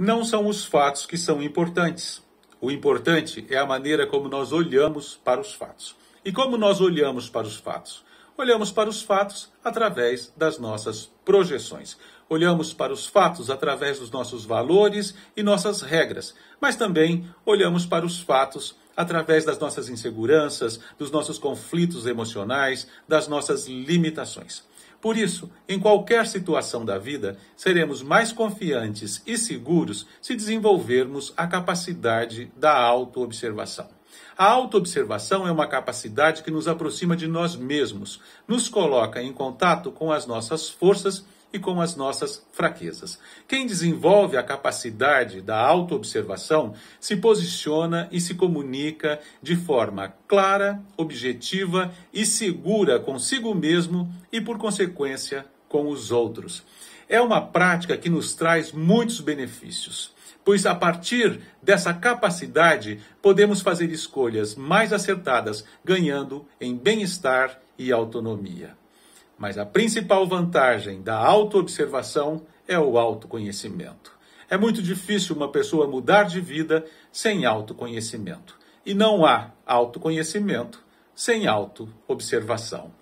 não são os fatos que são importantes. O importante é a maneira como nós olhamos para os fatos. E como nós olhamos para os fatos? Olhamos para os fatos através das nossas projeções. Olhamos para os fatos através dos nossos valores e nossas regras, mas também olhamos para os fatos através das nossas inseguranças, dos nossos conflitos emocionais, das nossas limitações. Por isso, em qualquer situação da vida, seremos mais confiantes e seguros se desenvolvermos a capacidade da autoobservação. A autoobservação é uma capacidade que nos aproxima de nós mesmos, nos coloca em contato com as nossas forças e com as nossas fraquezas. Quem desenvolve a capacidade da autoobservação se posiciona e se comunica de forma clara, objetiva e segura consigo mesmo e, por consequência, com os outros. É uma prática que nos traz muitos benefícios pois a partir dessa capacidade podemos fazer escolhas mais acertadas, ganhando em bem-estar e autonomia. Mas a principal vantagem da autoobservação é o autoconhecimento. É muito difícil uma pessoa mudar de vida sem autoconhecimento. E não há autoconhecimento sem autoobservação.